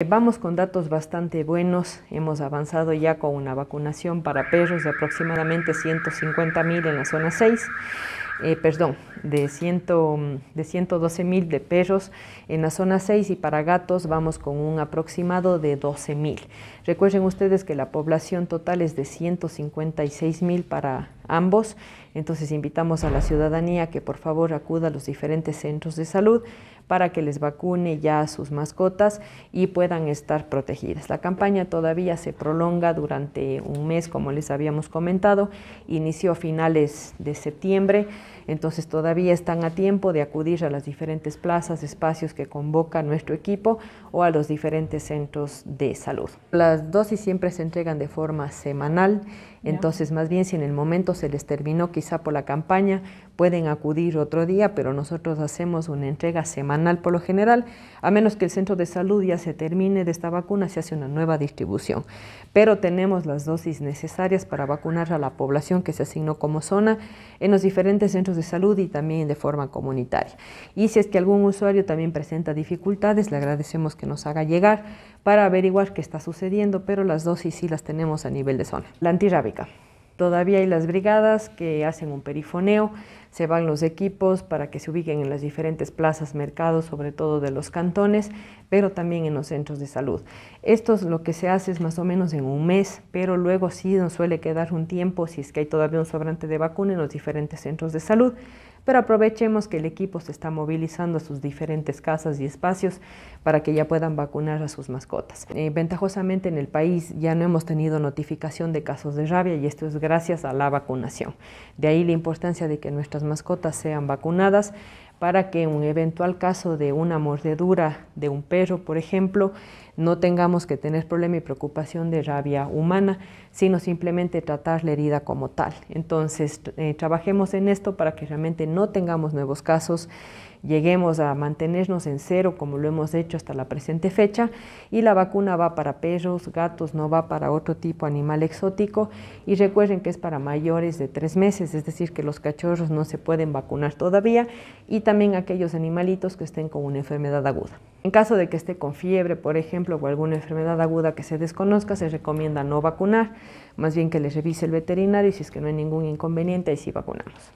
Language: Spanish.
Eh, vamos con datos bastante buenos. Hemos avanzado ya con una vacunación para perros de aproximadamente 150 mil en la zona 6. Eh, perdón, de, ciento, de 112 mil de perros en la zona 6 y para gatos vamos con un aproximado de 12 mil. Recuerden ustedes que la población total es de 156 mil para ambos, entonces invitamos a la ciudadanía que por favor acuda a los diferentes centros de salud para que les vacune ya a sus mascotas y puedan estar protegidas. La campaña todavía se prolonga durante un mes, como les habíamos comentado, inició a finales de septiembre entonces todavía están a tiempo de acudir a las diferentes plazas, espacios que convoca nuestro equipo o a los diferentes centros de salud. Las dosis siempre se entregan de forma semanal, entonces más bien si en el momento se les terminó quizá por la campaña, pueden acudir otro día, pero nosotros hacemos una entrega semanal por lo general, a menos que el centro de salud ya se termine de esta vacuna, se hace una nueva distribución. Pero tenemos las dosis necesarias para vacunar a la población que se asignó como zona en los diferentes de salud y también de forma comunitaria. Y si es que algún usuario también presenta dificultades, le agradecemos que nos haga llegar para averiguar qué está sucediendo, pero las dosis sí las tenemos a nivel de zona. La antirrábica. Todavía hay las brigadas que hacen un perifoneo, se van los equipos para que se ubiquen en las diferentes plazas, mercados, sobre todo de los cantones, pero también en los centros de salud. Esto es lo que se hace es más o menos en un mes, pero luego sí nos suele quedar un tiempo, si es que hay todavía un sobrante de vacuna en los diferentes centros de salud, pero aprovechemos que el equipo se está movilizando a sus diferentes casas y espacios para que ya puedan vacunar a sus mascotas. Eh, ventajosamente en el país ya no hemos tenido notificación de casos de rabia y esto es gracias a la vacunación. De ahí la importancia de que nuestras mascotas sean vacunadas para que un eventual caso de una mordedura de un perro, por ejemplo, no tengamos que tener problema y preocupación de rabia humana, sino simplemente tratar la herida como tal. Entonces, eh, trabajemos en esto para que realmente no tengamos nuevos casos, lleguemos a mantenernos en cero como lo hemos hecho hasta la presente fecha y la vacuna va para perros, gatos, no va para otro tipo de animal exótico y recuerden que es para mayores de tres meses, es decir, que los cachorros no se pueden vacunar todavía y también aquellos animalitos que estén con una enfermedad aguda. En caso de que esté con fiebre, por ejemplo, o alguna enfermedad aguda que se desconozca, se recomienda no vacunar, más bien que le revise el veterinario y si es que no hay ningún inconveniente, ahí sí vacunamos.